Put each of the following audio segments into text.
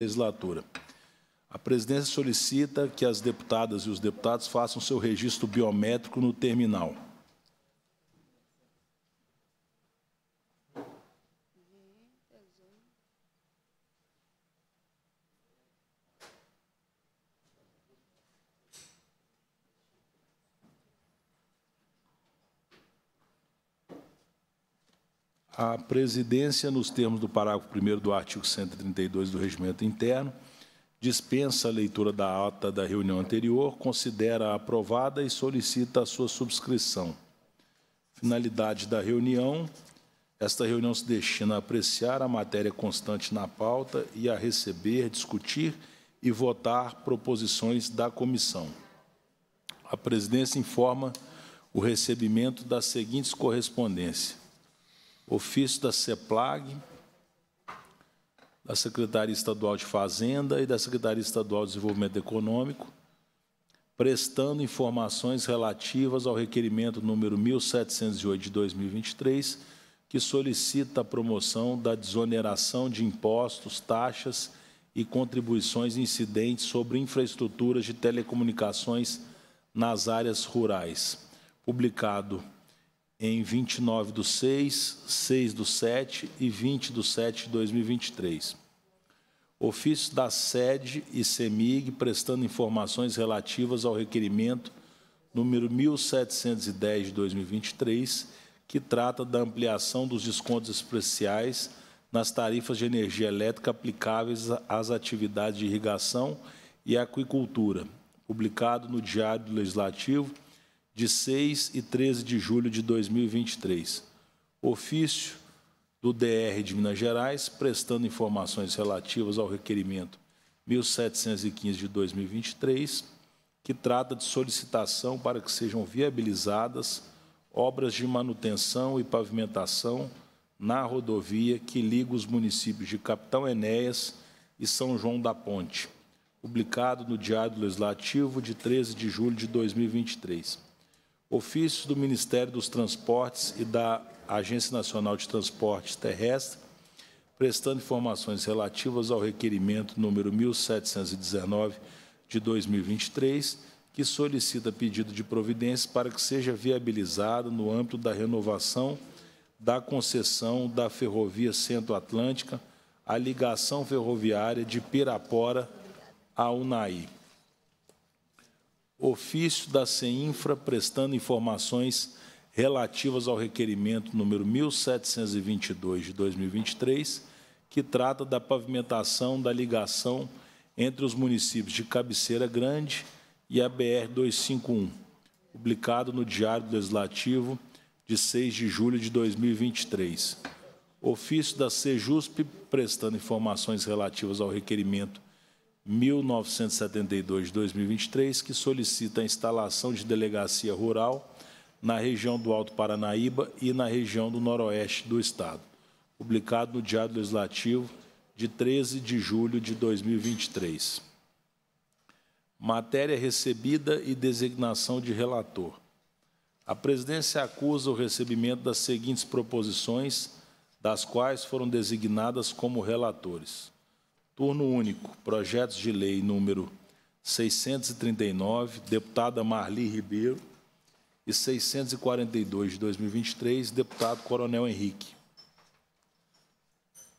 legislatura. A presidência solicita que as deputadas e os deputados façam seu registro biométrico no terminal. a presidência, nos termos do parágrafo 1 do artigo 132 do Regimento Interno, dispensa a leitura da ata da reunião anterior, considera aprovada e solicita a sua subscrição. Finalidade da reunião. Esta reunião se destina a apreciar a matéria constante na pauta e a receber, discutir e votar proposições da comissão. A presidência informa o recebimento das seguintes correspondências ofício da CEPLAG, da Secretaria Estadual de Fazenda e da Secretaria Estadual de Desenvolvimento Econômico, prestando informações relativas ao requerimento número 1708 de 2023, que solicita a promoção da desoneração de impostos, taxas e contribuições incidentes sobre infraestruturas de telecomunicações nas áreas rurais, publicado em 29 do 6, 6 do 7 e 20 do 7 de 2023. Ofício da sede e CEMIG prestando informações relativas ao requerimento número 1710 de 2023, que trata da ampliação dos descontos especiais nas tarifas de energia elétrica aplicáveis às atividades de irrigação e aquicultura, publicado no Diário do Legislativo de 6 e 13 de julho de 2023. Ofício do DR de Minas Gerais, prestando informações relativas ao requerimento 1715 de 2023, que trata de solicitação para que sejam viabilizadas obras de manutenção e pavimentação na rodovia que liga os municípios de Capitão Enéas e São João da Ponte, publicado no Diário Legislativo de 13 de julho de 2023 ofícios do Ministério dos Transportes e da Agência Nacional de Transporte Terrestre, prestando informações relativas ao requerimento número 1719 de 2023, que solicita pedido de providência para que seja viabilizado no âmbito da renovação da concessão da Ferrovia Centro-Atlântica a ligação ferroviária de Pirapora a Unai ofício da CEINFRA prestando informações relativas ao requerimento número 1722 de 2023, que trata da pavimentação da ligação entre os municípios de Cabeceira Grande e a BR 251, publicado no Diário Legislativo de 6 de julho de 2023. Ofício da CEJUSP prestando informações relativas ao requerimento 1972-2023, que solicita a instalação de delegacia rural na região do Alto Paranaíba e na região do Noroeste do Estado, publicado no Diário Legislativo de 13 de julho de 2023. Matéria recebida e designação de relator. A presidência acusa o recebimento das seguintes proposições, das quais foram designadas como relatores. Turno único. Projetos de lei número 639, deputada Marli Ribeiro, e 642 de 2023, deputado Coronel Henrique.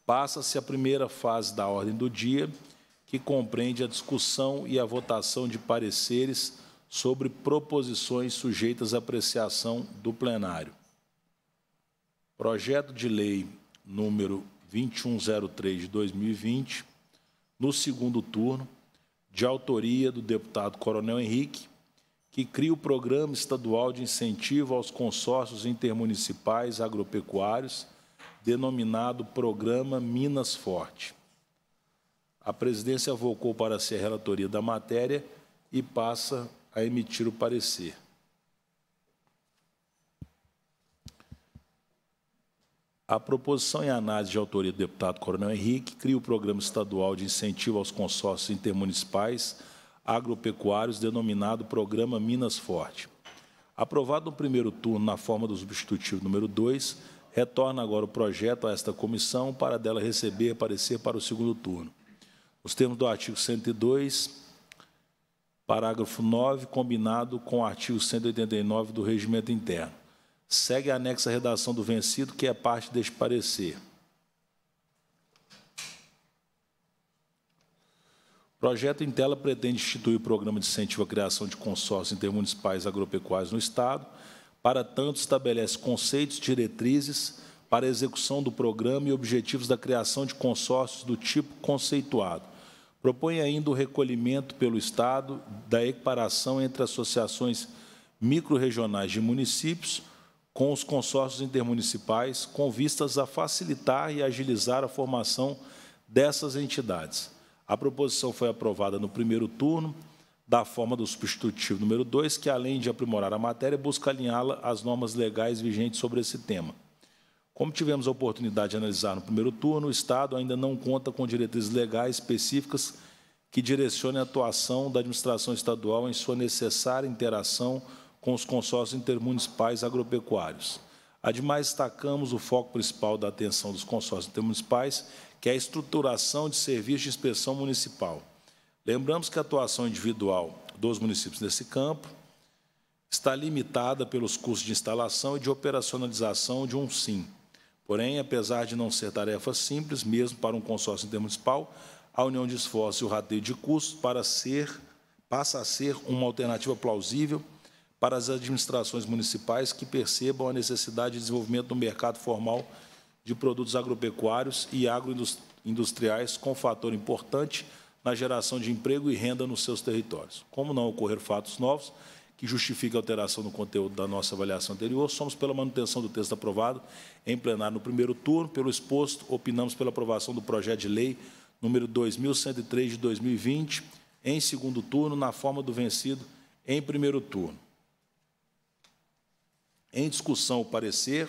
Passa-se a primeira fase da ordem do dia, que compreende a discussão e a votação de pareceres sobre proposições sujeitas à apreciação do plenário. Projeto de lei número 2103 de 2020, no segundo turno, de autoria do deputado Coronel Henrique, que cria o Programa Estadual de Incentivo aos Consórcios Intermunicipais Agropecuários, denominado Programa Minas Forte. A presidência avocou para ser a relatoria da matéria e passa a emitir o parecer. A proposição em análise de autoria do deputado Coronel Henrique cria o Programa Estadual de Incentivo aos Consórcios Intermunicipais Agropecuários, denominado Programa Minas Forte. Aprovado no primeiro turno na forma do substitutivo número 2, retorna agora o projeto a esta comissão para dela receber parecer para o segundo turno. Os termos do artigo 102, parágrafo 9, combinado com o artigo 189 do Regimento Interno. Segue anexa a redação do vencido, que é parte deste parecer. O projeto em tela pretende instituir o programa de incentivo à criação de consórcios intermunicipais agropecuários no Estado. Para tanto, estabelece conceitos, diretrizes para a execução do programa e objetivos da criação de consórcios do tipo conceituado. Propõe ainda o recolhimento pelo Estado da equiparação entre associações microrregionais de municípios com os consórcios intermunicipais, com vistas a facilitar e agilizar a formação dessas entidades. A proposição foi aprovada no primeiro turno, da forma do substitutivo número 2, que, além de aprimorar a matéria, busca alinhá-la às normas legais vigentes sobre esse tema. Como tivemos a oportunidade de analisar no primeiro turno, o Estado ainda não conta com diretrizes legais específicas que direcionem a atuação da administração estadual em sua necessária interação com com os consórcios intermunicipais agropecuários. Ademais, destacamos o foco principal da atenção dos consórcios intermunicipais, que é a estruturação de serviços de inspeção municipal. Lembramos que a atuação individual dos municípios nesse campo está limitada pelos custos de instalação e de operacionalização de um SIM. Porém, apesar de não ser tarefa simples, mesmo para um consórcio intermunicipal, a união de esforços e o rateio de custos para ser, passa a ser uma alternativa plausível para as administrações municipais que percebam a necessidade de desenvolvimento do mercado formal de produtos agropecuários e agroindustriais com fator importante na geração de emprego e renda nos seus territórios. Como não ocorrer fatos novos que justifiquem a alteração do conteúdo da nossa avaliação anterior, somos pela manutenção do texto aprovado em plenário no primeiro turno, pelo exposto, opinamos pela aprovação do projeto de lei número 2103 de 2020 em segundo turno, na forma do vencido em primeiro turno. Em discussão o parecer.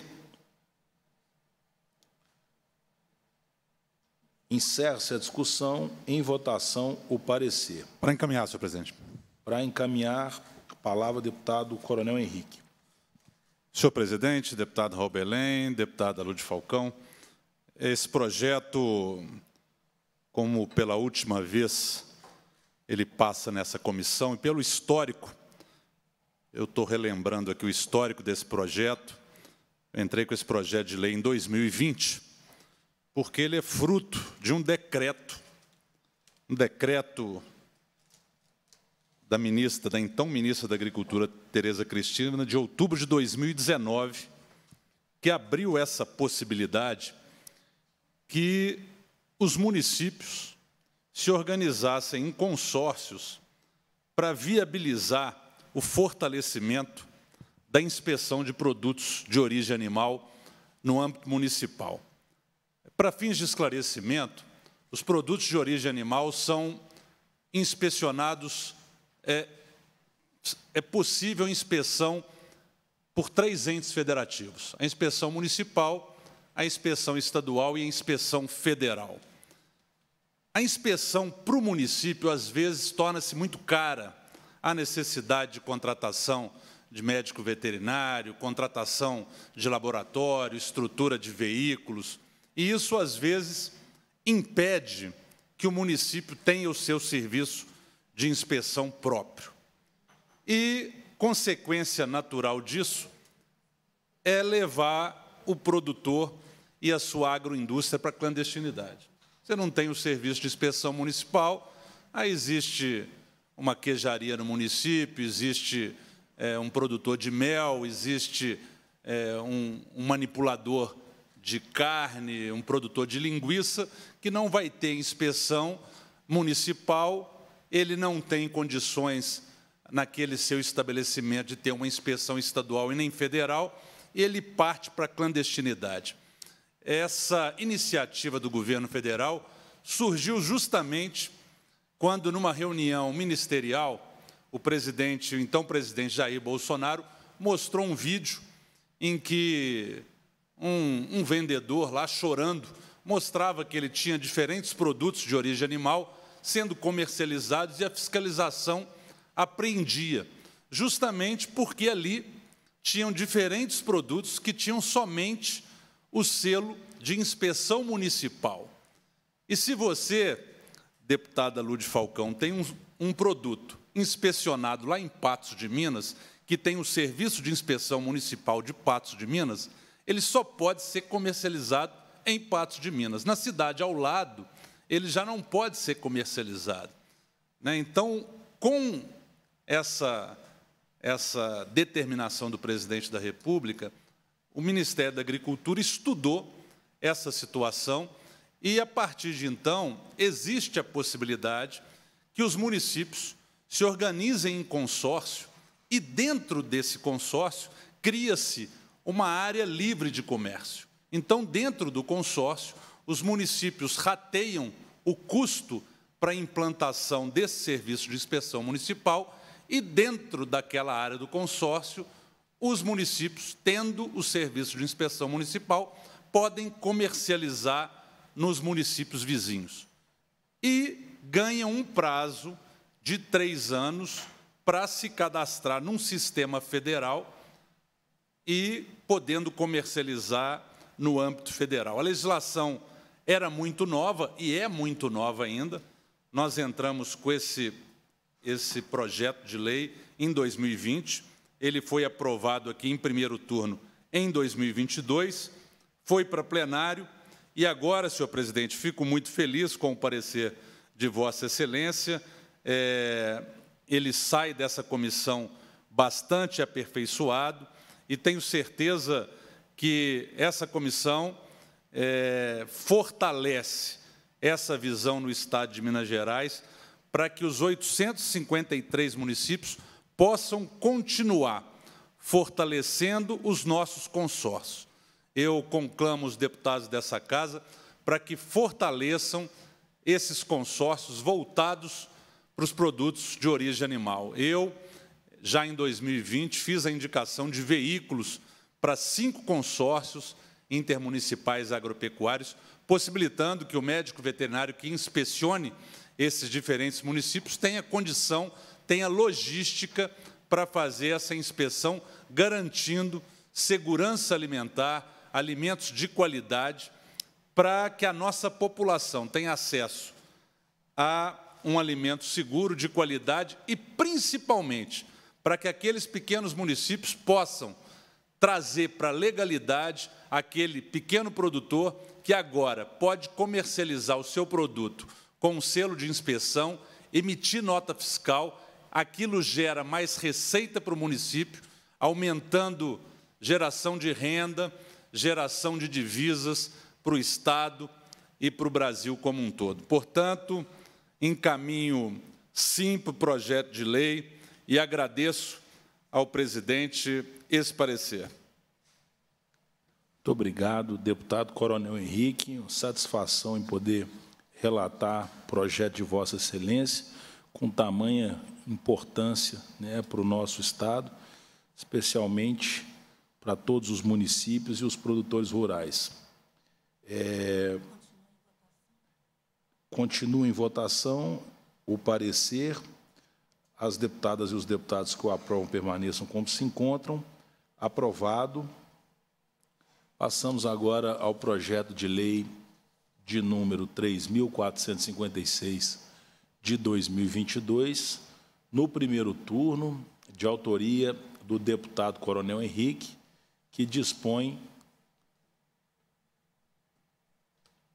Encerra-se a discussão, em votação o parecer. Para encaminhar, senhor presidente. Para encaminhar, a palavra deputado Coronel Henrique. Senhor presidente, deputado Raul Belém, deputada Lúcia Falcão, esse projeto, como pela última vez ele passa nessa comissão, e pelo histórico eu estou relembrando aqui o histórico desse projeto. entrei com esse projeto de lei em 2020, porque ele é fruto de um decreto, um decreto da ministra, da então ministra da Agricultura, Tereza Cristina, de outubro de 2019, que abriu essa possibilidade que os municípios se organizassem em consórcios para viabilizar o fortalecimento da inspeção de produtos de origem animal no âmbito municipal. Para fins de esclarecimento, os produtos de origem animal são inspecionados, é, é possível inspeção por três entes federativos: a inspeção municipal, a inspeção estadual e a inspeção federal. A inspeção para o município, às vezes, torna-se muito cara há necessidade de contratação de médico veterinário, contratação de laboratório, estrutura de veículos. E isso, às vezes, impede que o município tenha o seu serviço de inspeção próprio. E consequência natural disso é levar o produtor e a sua agroindústria para a clandestinidade. Você não tem o serviço de inspeção municipal, aí existe uma queijaria no município, existe é, um produtor de mel, existe é, um, um manipulador de carne, um produtor de linguiça, que não vai ter inspeção municipal, ele não tem condições naquele seu estabelecimento de ter uma inspeção estadual e nem federal, ele parte para a clandestinidade. Essa iniciativa do governo federal surgiu justamente quando, numa reunião ministerial, o presidente, o então presidente Jair Bolsonaro, mostrou um vídeo em que um, um vendedor lá chorando mostrava que ele tinha diferentes produtos de origem animal sendo comercializados e a fiscalização apreendia, justamente porque ali tinham diferentes produtos que tinham somente o selo de inspeção municipal. E se você deputada Lude Falcão, tem um, um produto inspecionado lá em Patos de Minas, que tem o Serviço de Inspeção Municipal de Patos de Minas, ele só pode ser comercializado em Patos de Minas. Na cidade ao lado, ele já não pode ser comercializado. Né? Então, com essa, essa determinação do presidente da República, o Ministério da Agricultura estudou essa situação e a partir de então, existe a possibilidade que os municípios se organizem em consórcio e, dentro desse consórcio, cria-se uma área livre de comércio. Então, dentro do consórcio, os municípios rateiam o custo para a implantação desse serviço de inspeção municipal e, dentro daquela área do consórcio, os municípios, tendo o serviço de inspeção municipal, podem comercializar nos municípios vizinhos. E ganham um prazo de três anos para se cadastrar num sistema federal e podendo comercializar no âmbito federal. A legislação era muito nova e é muito nova ainda. Nós entramos com esse, esse projeto de lei em 2020, ele foi aprovado aqui em primeiro turno em 2022, foi para plenário, e agora, senhor presidente, fico muito feliz com o parecer de Vossa Excelência. É, ele sai dessa comissão bastante aperfeiçoado e tenho certeza que essa comissão é, fortalece essa visão no Estado de Minas Gerais para que os 853 municípios possam continuar fortalecendo os nossos consórcios eu conclamo os deputados dessa casa para que fortaleçam esses consórcios voltados para os produtos de origem animal. Eu, já em 2020, fiz a indicação de veículos para cinco consórcios intermunicipais agropecuários, possibilitando que o médico veterinário que inspecione esses diferentes municípios tenha condição, tenha logística para fazer essa inspeção, garantindo segurança alimentar, alimentos de qualidade para que a nossa população tenha acesso a um alimento seguro, de qualidade e, principalmente, para que aqueles pequenos municípios possam trazer para a legalidade aquele pequeno produtor que agora pode comercializar o seu produto com um selo de inspeção, emitir nota fiscal, aquilo gera mais receita para o município, aumentando geração de renda, geração de divisas para o Estado e para o Brasil como um todo. Portanto, encaminho sim para o projeto de lei e agradeço ao presidente esse parecer. Muito obrigado, deputado Coronel Henrique. Satisfação em poder relatar o projeto de Vossa Excelência com tamanha importância né, para o nosso Estado, especialmente para todos os municípios e os produtores rurais. É, continua em votação o parecer. As deputadas e os deputados que o aprovam permaneçam como se encontram. Aprovado. Passamos agora ao projeto de lei de número 3.456 de 2022, no primeiro turno, de autoria do deputado Coronel Henrique, que dispõe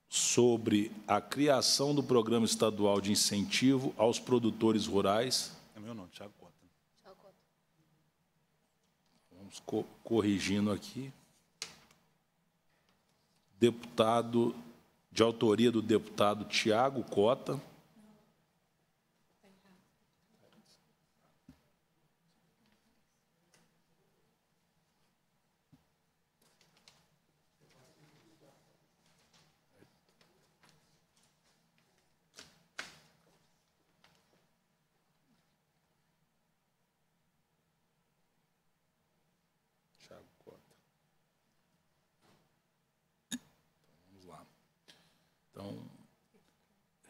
sobre a criação do Programa Estadual de Incentivo aos Produtores Rurais. É meu nome, Thiago Cota. Thiago Cota. Vamos co corrigindo aqui. Deputado, de autoria do deputado Tiago Cota.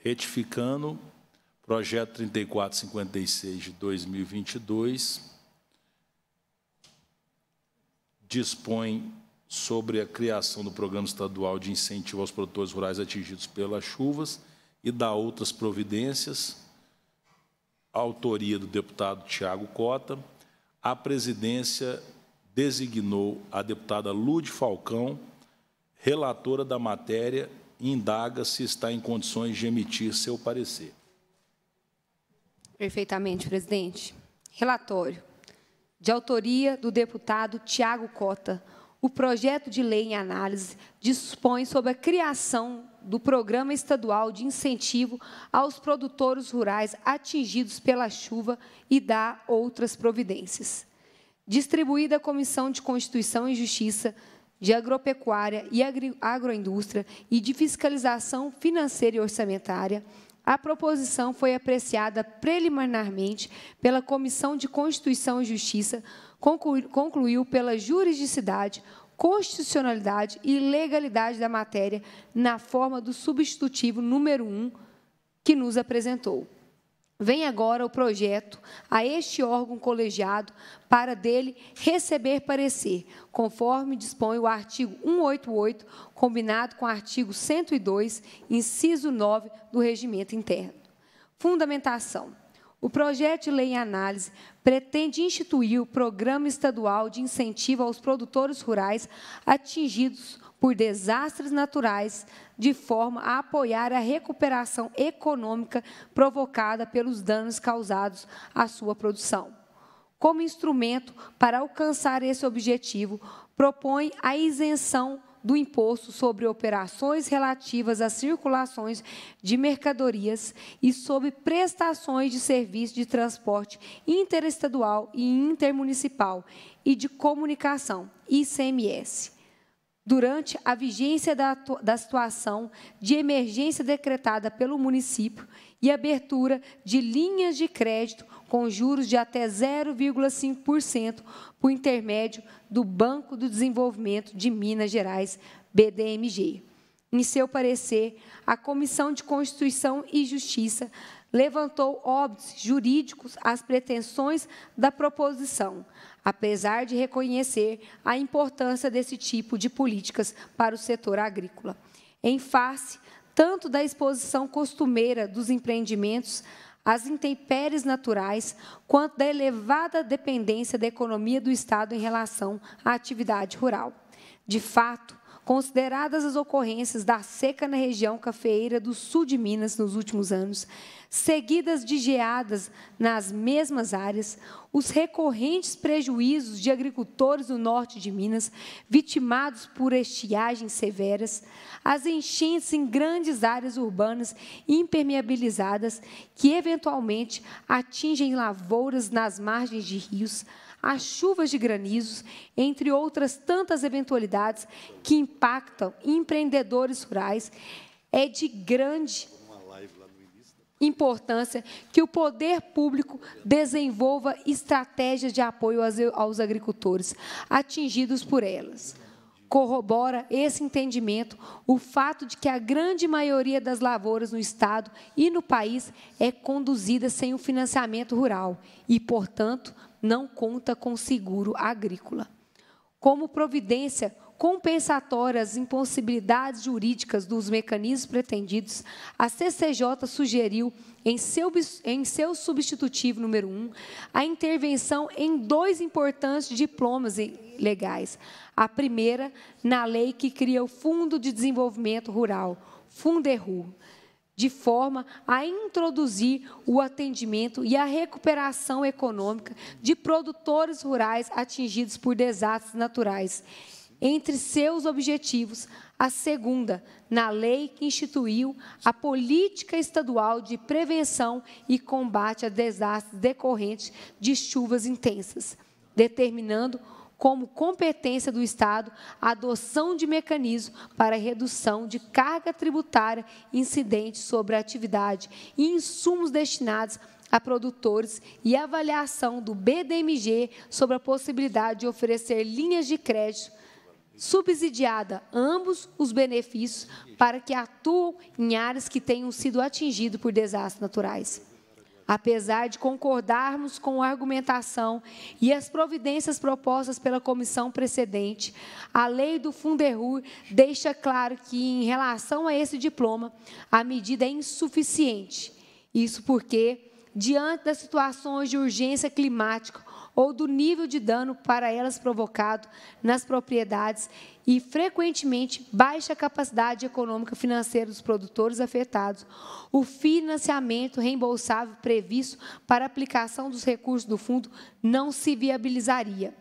retificando projeto 3456 de 2022 dispõe sobre a criação do Programa Estadual de Incentivo aos Produtores Rurais Atingidos pelas Chuvas e dá outras providências, autoria do deputado Tiago Cota, a presidência designou a deputada Lude Falcão, relatora da matéria, indaga se está em condições de emitir seu parecer. Perfeitamente, presidente. Relatório. De autoria do deputado Tiago Cota, o projeto de lei em análise dispõe sobre a criação do Programa Estadual de Incentivo aos Produtores Rurais Atingidos pela Chuva e dá outras providências. Distribuída à Comissão de Constituição e Justiça, de agropecuária e agroindústria e de fiscalização financeira e orçamentária, a proposição foi apreciada preliminarmente pela Comissão de Constituição e Justiça, concluiu pela juridicidade, constitucionalidade e legalidade da matéria na forma do substitutivo número 1 que nos apresentou. Vem agora o projeto a este órgão colegiado para dele receber parecer, conforme dispõe o artigo 188, combinado com o artigo 102, inciso 9 do regimento interno. Fundamentação. O projeto de lei em análise pretende instituir o Programa Estadual de Incentivo aos Produtores Rurais atingidos por desastres naturais, de forma a apoiar a recuperação econômica provocada pelos danos causados à sua produção. Como instrumento para alcançar esse objetivo, propõe a isenção do imposto sobre operações relativas às circulações de mercadorias e sobre prestações de serviço de transporte interestadual e intermunicipal e de comunicação, ICMS durante a vigência da, da situação de emergência decretada pelo município e abertura de linhas de crédito com juros de até 0,5% por intermédio do Banco do Desenvolvimento de Minas Gerais, BDMG. Em seu parecer, a Comissão de Constituição e Justiça levantou óbices jurídicos às pretensões da proposição, apesar de reconhecer a importância desse tipo de políticas para o setor agrícola. Em face tanto da exposição costumeira dos empreendimentos às intempéries naturais, quanto da elevada dependência da economia do Estado em relação à atividade rural. De fato, Consideradas as ocorrências da seca na região cafeeira do sul de Minas nos últimos anos, seguidas de geadas nas mesmas áreas, os recorrentes prejuízos de agricultores do norte de Minas, vitimados por estiagens severas, as enchentes em grandes áreas urbanas impermeabilizadas, que eventualmente atingem lavouras nas margens de rios, as chuvas de granizos, entre outras tantas eventualidades que impactam empreendedores rurais, é de grande importância que o poder público desenvolva estratégias de apoio aos agricultores atingidos por elas. Corrobora esse entendimento o fato de que a grande maioria das lavouras no Estado e no país é conduzida sem o financiamento rural e, portanto, não conta com seguro agrícola. Como providência compensatória às impossibilidades jurídicas dos mecanismos pretendidos, a CCJ sugeriu, em seu, em seu substitutivo número 1, a intervenção em dois importantes diplomas legais. A primeira, na lei que cria o Fundo de Desenvolvimento Rural, Funderru, de forma a introduzir o atendimento e a recuperação econômica de produtores rurais atingidos por desastres naturais. Entre seus objetivos, a segunda, na lei que instituiu a Política Estadual de Prevenção e Combate a Desastres Decorrentes de Chuvas Intensas, determinando como competência do Estado a adoção de mecanismo para redução de carga tributária incidente sobre a atividade e insumos destinados a produtores e avaliação do BDMG sobre a possibilidade de oferecer linhas de crédito subsidiada ambos os benefícios para que atuam em áreas que tenham sido atingidas por desastres naturais apesar de concordarmos com a argumentação e as providências propostas pela comissão precedente, a lei do Funderur deixa claro que, em relação a esse diploma, a medida é insuficiente. Isso porque, diante das situações de urgência climática ou do nível de dano para elas provocado nas propriedades e, frequentemente, baixa capacidade econômica financeira dos produtores afetados, o financiamento reembolsável previsto para aplicação dos recursos do fundo não se viabilizaria.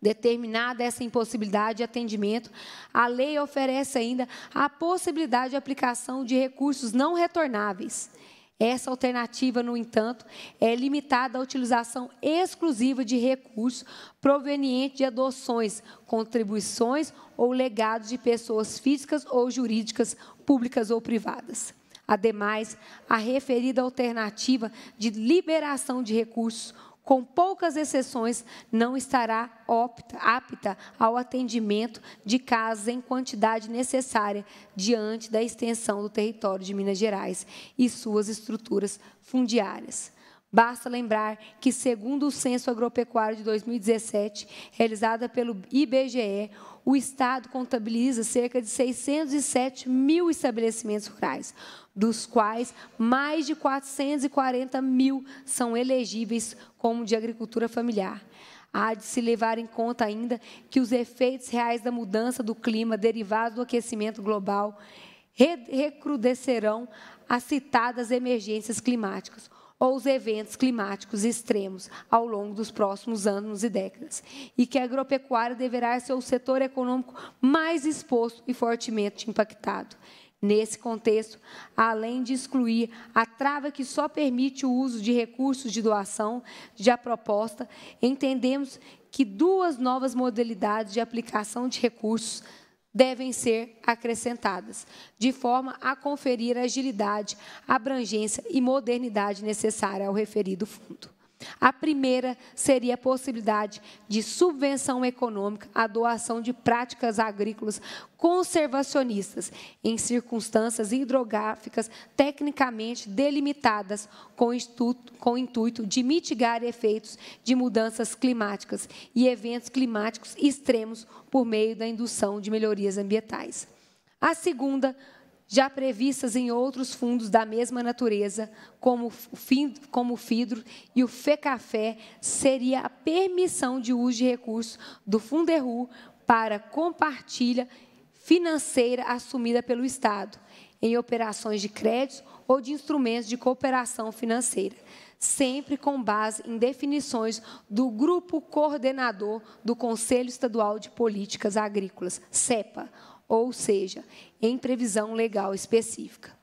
Determinada essa impossibilidade de atendimento, a lei oferece ainda a possibilidade de aplicação de recursos não retornáveis essa alternativa, no entanto, é limitada à utilização exclusiva de recursos provenientes de adoções, contribuições ou legados de pessoas físicas ou jurídicas, públicas ou privadas. Ademais, a referida alternativa de liberação de recursos com poucas exceções, não estará opta, apta ao atendimento de casos em quantidade necessária diante da extensão do território de Minas Gerais e suas estruturas fundiárias. Basta lembrar que, segundo o Censo Agropecuário de 2017, realizada pelo IBGE, o Estado contabiliza cerca de 607 mil estabelecimentos rurais, dos quais mais de 440 mil são elegíveis como de agricultura familiar. Há de se levar em conta ainda que os efeitos reais da mudança do clima derivados do aquecimento global recrudescerão as citadas emergências climáticas, ou os eventos climáticos extremos ao longo dos próximos anos e décadas, e que a agropecuária deverá ser o setor econômico mais exposto e fortemente impactado. Nesse contexto, além de excluir a trava que só permite o uso de recursos de doação da proposta, entendemos que duas novas modalidades de aplicação de recursos devem ser acrescentadas, de forma a conferir a agilidade, abrangência e modernidade necessária ao referido fundo. A primeira seria a possibilidade de subvenção econômica à doação de práticas agrícolas conservacionistas em circunstâncias hidrográficas tecnicamente delimitadas com, com o intuito de mitigar efeitos de mudanças climáticas e eventos climáticos extremos por meio da indução de melhorias ambientais. A segunda já previstas em outros fundos da mesma natureza, como o FIDRO e o FECAFé, seria a permissão de uso de recursos do Funderru para compartilha financeira assumida pelo Estado em operações de crédito ou de instrumentos de cooperação financeira, sempre com base em definições do grupo coordenador do Conselho Estadual de Políticas Agrícolas, CEPA, ou seja, em previsão legal específica.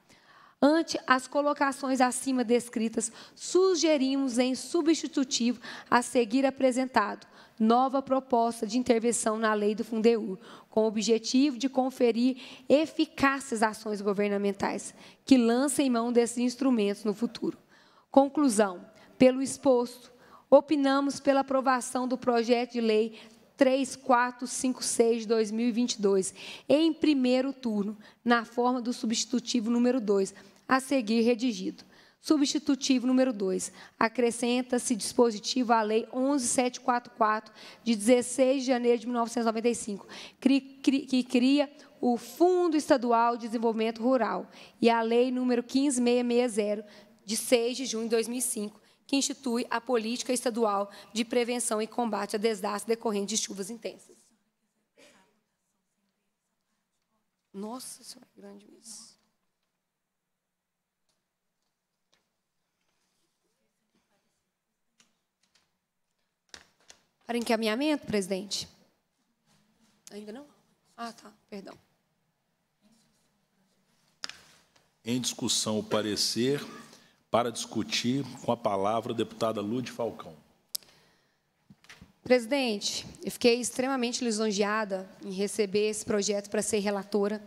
Ante as colocações acima descritas, sugerimos em substitutivo a seguir apresentado nova proposta de intervenção na lei do Fundeu, com o objetivo de conferir eficácias ações governamentais que lancem mão desses instrumentos no futuro. Conclusão: pelo exposto, opinamos pela aprovação do projeto de lei 3456 2022, em primeiro turno, na forma do substitutivo número 2, a seguir redigido. Substitutivo número 2. Acrescenta-se dispositivo à Lei 11744, de 16 de janeiro de 1995, que cria o Fundo Estadual de Desenvolvimento Rural, e a Lei número 15660, de 6 de junho de 2005, que institui a Política Estadual de Prevenção e Combate a Desastres decorrentes de chuvas intensas. Nossa Senhora, é grande isso. Para encaminhamento, presidente? Ainda não? Ah, tá, perdão. Em discussão, o parecer para discutir com a palavra a deputada Lude Falcão. Presidente, eu fiquei extremamente lisonjeada em receber esse projeto para ser relatora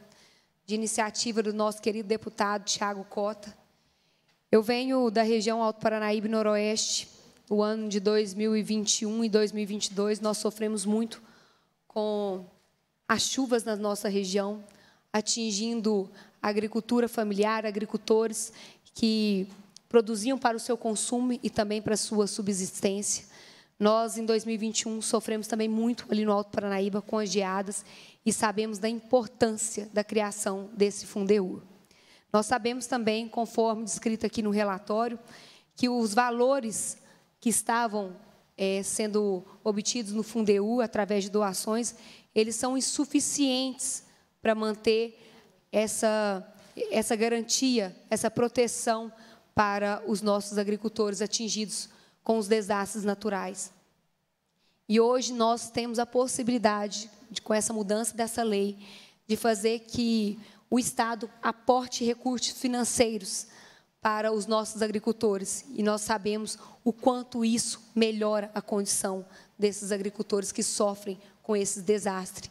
de iniciativa do nosso querido deputado Tiago Cota. Eu venho da região Alto Paranaíba Noroeste. O ano de 2021 e 2022 nós sofremos muito com as chuvas na nossa região, atingindo a agricultura familiar, agricultores que produziam para o seu consumo e também para a sua subsistência. Nós, em 2021, sofremos também muito ali no Alto Paranaíba com as geadas e sabemos da importância da criação desse Fundeu. Nós sabemos também, conforme descrito aqui no relatório, que os valores que estavam é, sendo obtidos no Fundeu através de doações, eles são insuficientes para manter essa, essa garantia, essa proteção para os nossos agricultores atingidos com os desastres naturais. E hoje nós temos a possibilidade, de, com essa mudança dessa lei, de fazer que o Estado aporte recursos financeiros para os nossos agricultores. E nós sabemos o quanto isso melhora a condição desses agricultores que sofrem com esses desastres.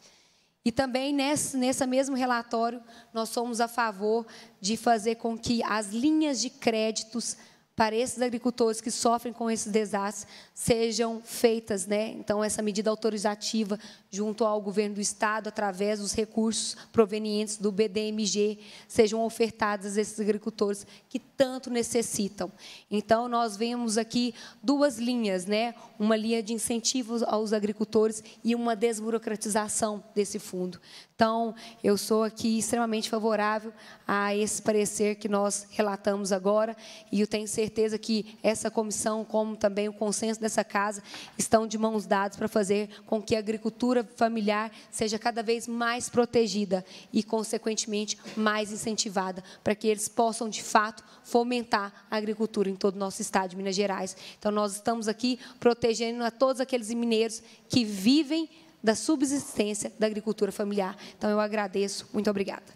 E também nesse, nesse mesmo relatório, nós somos a favor de fazer com que as linhas de créditos para esses agricultores que sofrem com esses desastres sejam feitas, né? Então essa medida autorizativa junto ao governo do Estado, através dos recursos provenientes do BDMG, sejam ofertados a esses agricultores que tanto necessitam. Então, nós vemos aqui duas linhas, né? uma linha de incentivos aos agricultores e uma desburocratização desse fundo. Então, eu sou aqui extremamente favorável a esse parecer que nós relatamos agora, e eu tenho certeza que essa comissão, como também o consenso dessa casa, estão de mãos dadas para fazer com que a agricultura familiar seja cada vez mais protegida e, consequentemente, mais incentivada, para que eles possam, de fato, fomentar a agricultura em todo o nosso estado de Minas Gerais. Então, nós estamos aqui protegendo a todos aqueles mineiros que vivem da subsistência da agricultura familiar. Então, eu agradeço. Muito obrigada.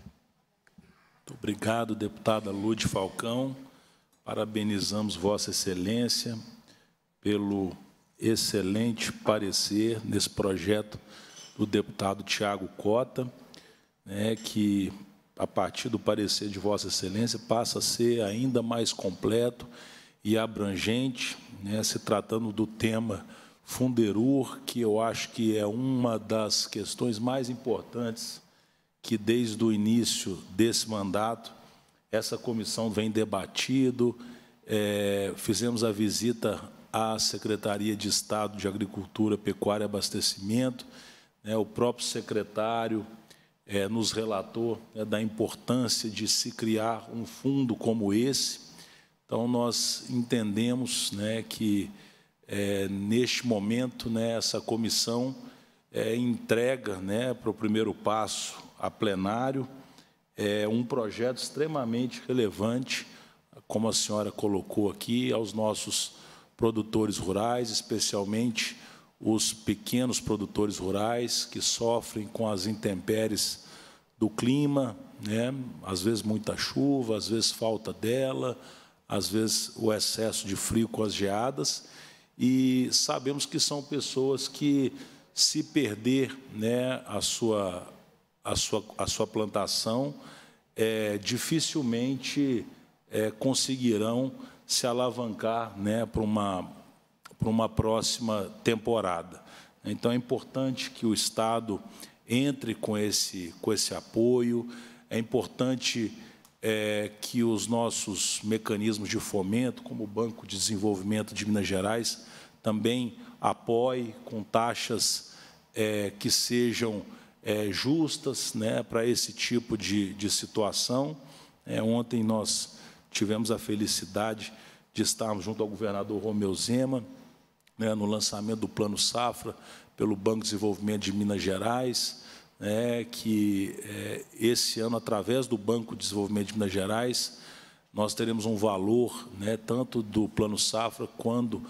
Muito obrigado, deputada Lude Falcão. Parabenizamos Vossa Excelência pelo excelente parecer nesse projeto do deputado Tiago Cota, né, que, a partir do parecer de Vossa Excelência, passa a ser ainda mais completo e abrangente, né, se tratando do tema Funderur, que eu acho que é uma das questões mais importantes que, desde o início desse mandato, essa comissão vem debatido. É, fizemos a visita à Secretaria de Estado de Agricultura, Pecuária e Abastecimento. Né, o próprio secretário é, nos relatou né, da importância de se criar um fundo como esse. Então, nós entendemos né, que, é, neste momento, né, essa comissão é, entrega né, para o primeiro passo a plenário é, um projeto extremamente relevante, como a senhora colocou aqui, aos nossos produtores rurais, especialmente os pequenos produtores rurais que sofrem com as intempéries do clima, né? às vezes muita chuva, às vezes falta dela, às vezes o excesso de frio com as geadas, e sabemos que são pessoas que, se perder né, a, sua, a, sua, a sua plantação, é, dificilmente é, conseguirão se alavancar né, para uma, para uma próxima temporada. Então, é importante que o Estado entre com esse, com esse apoio, é importante é, que os nossos mecanismos de fomento, como o Banco de Desenvolvimento de Minas Gerais, também apoie com taxas é, que sejam é, justas né, para esse tipo de, de situação. É, ontem nós Tivemos a felicidade de estarmos junto ao governador Romeu Zema, né, no lançamento do Plano Safra pelo Banco de Desenvolvimento de Minas Gerais, né, que é, esse ano, através do Banco de Desenvolvimento de Minas Gerais, nós teremos um valor, né, tanto do Plano Safra quanto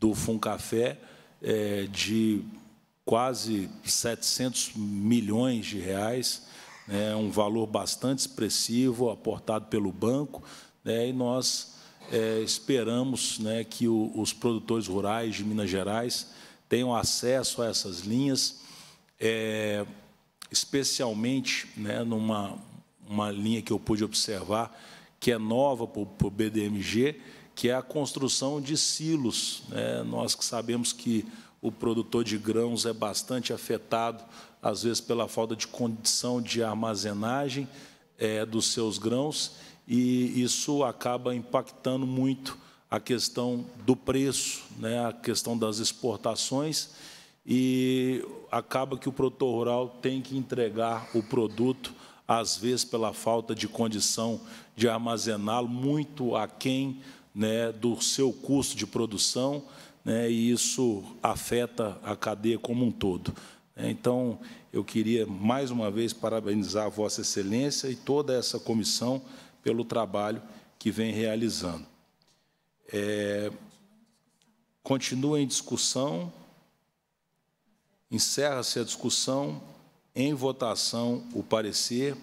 do Funcafé, é, de quase 700 milhões de reais, né, um valor bastante expressivo aportado pelo banco, né, e nós é, esperamos né, que o, os produtores rurais de Minas Gerais tenham acesso a essas linhas, é, especialmente né, numa uma linha que eu pude observar, que é nova para o BDMG, que é a construção de silos. Né? Nós que sabemos que o produtor de grãos é bastante afetado, às vezes, pela falta de condição de armazenagem é, dos seus grãos, e isso acaba impactando muito a questão do preço, né, a questão das exportações, e acaba que o produtor rural tem que entregar o produto, às vezes pela falta de condição de armazená-lo, muito aquém né, do seu custo de produção, né, e isso afeta a cadeia como um todo. Então, eu queria mais uma vez parabenizar a Vossa Excelência e toda essa comissão pelo trabalho que vem realizando. É, continua em discussão, encerra-se a discussão, em votação o parecer.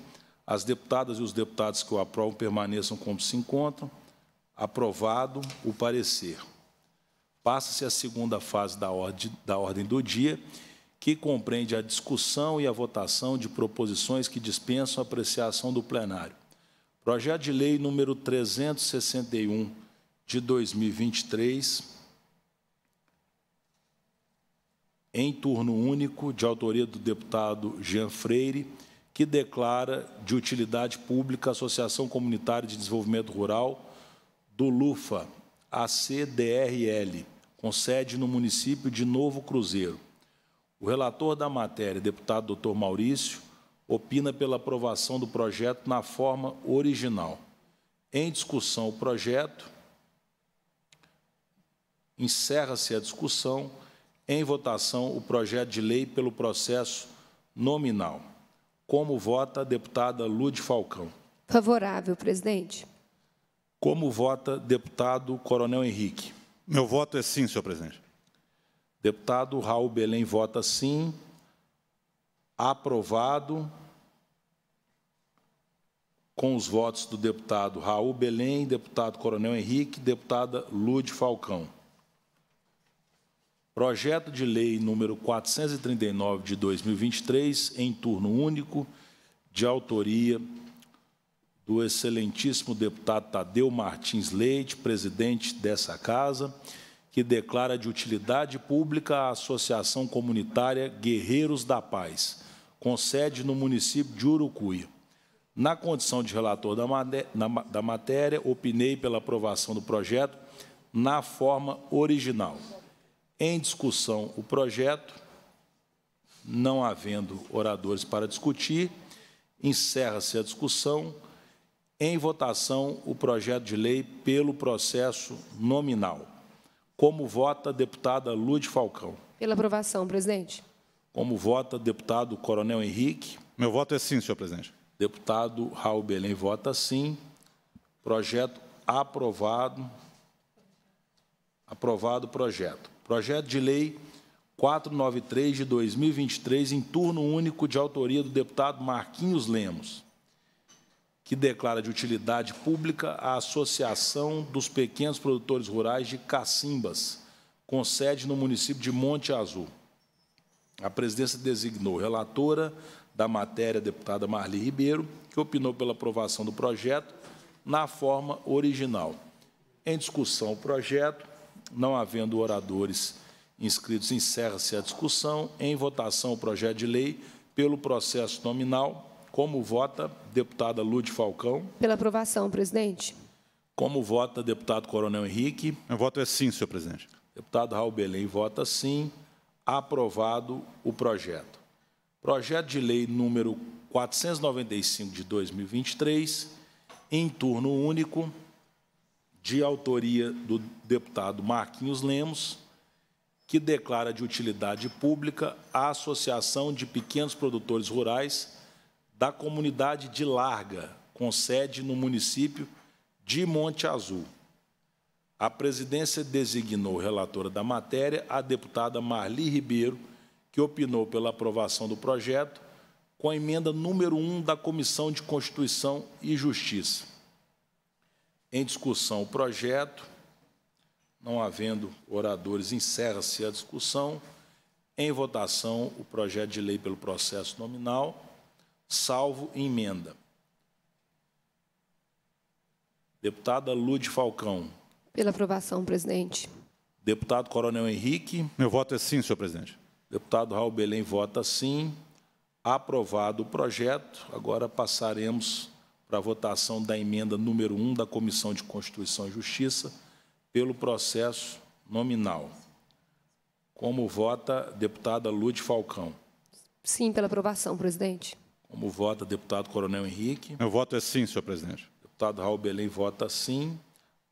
As deputadas e os deputados que o aprovam permaneçam como se encontram. Aprovado o parecer. Passa-se a segunda fase da ordem, da ordem do dia, que compreende a discussão e a votação de proposições que dispensam a apreciação do plenário Projeto de Lei número 361 de 2023, em turno único, de autoria do deputado Jean Freire, que declara de utilidade pública a Associação Comunitária de Desenvolvimento Rural do LUFA, ACDRL, com sede no município de Novo Cruzeiro. O relator da matéria, deputado Dr. Maurício, opina pela aprovação do projeto na forma original. Em discussão o projeto, encerra-se a discussão. Em votação o projeto de lei pelo processo nominal. Como vota a deputada Lude Falcão? Favorável, presidente. Como vota deputado Coronel Henrique? Meu voto é sim, senhor presidente. Deputado Raul Belém vota sim aprovado com os votos do deputado Raul Belém, deputado Coronel Henrique, deputada Lude Falcão. Projeto de lei número 439 de 2023, em turno único, de autoria do excelentíssimo deputado Tadeu Martins Leite, presidente dessa casa, que declara de utilidade pública a Associação Comunitária Guerreiros da Paz com sede no município de Urucuia. Na condição de relator da matéria, opinei pela aprovação do projeto na forma original. Em discussão, o projeto, não havendo oradores para discutir, encerra-se a discussão. Em votação, o projeto de lei pelo processo nominal. Como vota a deputada Lúcia Falcão? Pela aprovação, presidente. Como vota deputado Coronel Henrique? Meu voto é sim, senhor presidente. Deputado Raul Belém vota sim. Projeto aprovado. Aprovado o projeto. Projeto de lei 493 de 2023, em turno único de autoria do deputado Marquinhos Lemos, que declara de utilidade pública a Associação dos Pequenos Produtores Rurais de Cacimbas, com sede no município de Monte Azul. A presidência designou relatora da matéria, a deputada Marli Ribeiro, que opinou pela aprovação do projeto na forma original. Em discussão o projeto, não havendo oradores inscritos, encerra-se a discussão. Em votação o projeto de lei pelo processo nominal. Como vota deputada Lude Falcão? Pela aprovação, presidente. Como vota deputado Coronel Henrique? Meu voto é sim, senhor presidente. Deputado Raul Belém vota sim aprovado o projeto. Projeto de lei número 495 de 2023, em turno único, de autoria do deputado Marquinhos Lemos, que declara de utilidade pública a Associação de Pequenos Produtores Rurais da Comunidade de Larga, com sede no município de Monte Azul. A presidência designou relatora da matéria a deputada Marli Ribeiro, que opinou pela aprovação do projeto com a emenda número 1 da Comissão de Constituição e Justiça. Em discussão, o projeto. Não havendo oradores, encerra-se a discussão. Em votação, o projeto de lei pelo processo nominal, salvo emenda. Deputada Lude Falcão. Pela aprovação, presidente. Deputado Coronel Henrique. Meu voto é sim, senhor presidente. Deputado Raul Belém vota sim. Aprovado o projeto. Agora passaremos para a votação da emenda número 1 da Comissão de Constituição e Justiça pelo processo nominal. Como vota deputada Lúcia Falcão? Sim, pela aprovação, presidente. Como vota deputado Coronel Henrique? Meu voto é sim, senhor presidente. Deputado Raul Belém vota sim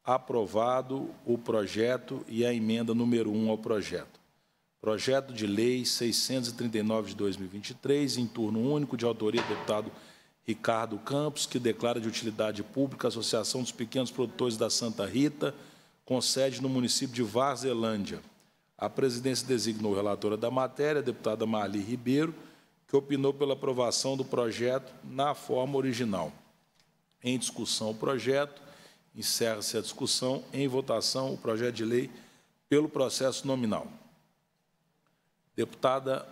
aprovado o projeto e a emenda número 1 ao projeto. Projeto de Lei 639 de 2023, em turno único, de autoria do deputado Ricardo Campos, que declara de utilidade pública a Associação dos Pequenos Produtores da Santa Rita, com sede no município de Varzelândia. A presidência designou relatora da matéria, a deputada Marli Ribeiro, que opinou pela aprovação do projeto na forma original. Em discussão, o projeto Encerra-se a discussão. Em votação, o projeto de lei pelo processo nominal. Deputada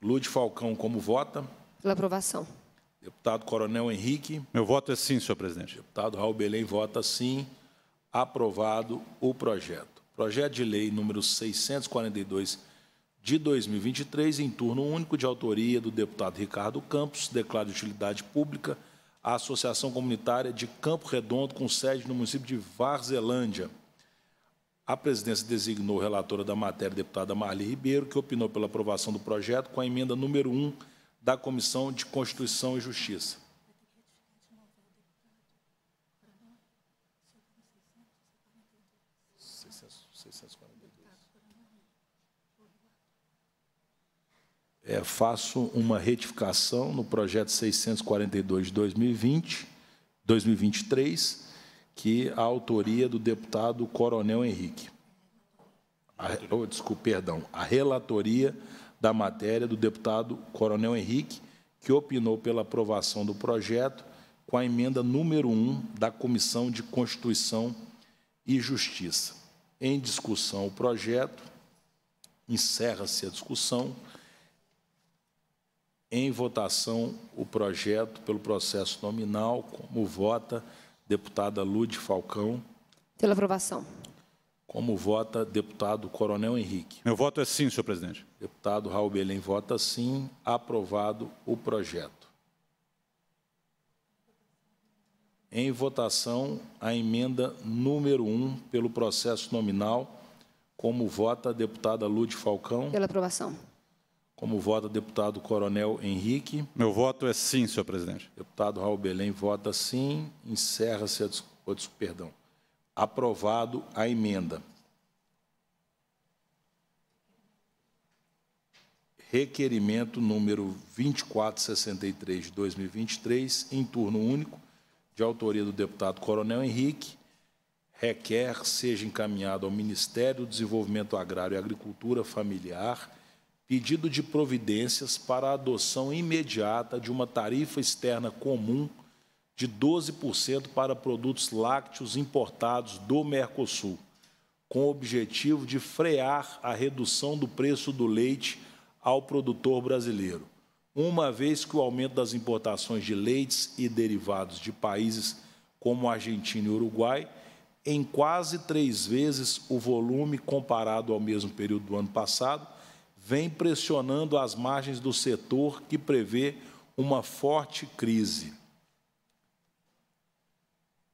Lude Falcão, como vota? Pela aprovação. Deputado Coronel Henrique. Meu voto é sim, senhor presidente. Deputado Raul Belém vota sim. Aprovado o projeto. Projeto de lei número 642 de 2023, em turno único, de autoria do deputado Ricardo Campos, declara de utilidade pública a Associação Comunitária de Campo Redondo, com sede no município de Varzelândia. A presidência designou relatora da matéria, deputada Marli Ribeiro, que opinou pela aprovação do projeto com a emenda número 1 da Comissão de Constituição e Justiça. é, faço uma retificação no projeto 642 de 2020, 2023, que a autoria do deputado Coronel Henrique. A, oh, desculpa, perdão, a relatoria da matéria do deputado Coronel Henrique, que opinou pela aprovação do projeto com a emenda número 1 da Comissão de Constituição e Justiça. Em discussão o projeto, encerra-se a discussão em votação o projeto pelo processo nominal, como vota deputada Lude Falcão. Pela aprovação. Como vota deputado Coronel Henrique. Meu voto é sim, senhor presidente. Deputado Raul Belém vota sim. Aprovado o projeto. Em votação, a emenda número 1 pelo processo nominal. Como vota deputada Lude Falcão. Pela aprovação. Como vota o deputado Coronel Henrique? Meu voto é sim, senhor presidente. Deputado Raul Belém vota sim. Encerra-se a discussão. Perdão. Aprovado a emenda. Requerimento número 2463 de 2023, em turno único, de autoria do deputado Coronel Henrique, requer seja encaminhado ao Ministério do Desenvolvimento Agrário e Agricultura Familiar pedido de providências para a adoção imediata de uma tarifa externa comum de 12% para produtos lácteos importados do Mercosul, com o objetivo de frear a redução do preço do leite ao produtor brasileiro, uma vez que o aumento das importações de leites e derivados de países como Argentina e Uruguai em quase três vezes o volume comparado ao mesmo período do ano passado vem pressionando as margens do setor que prevê uma forte crise.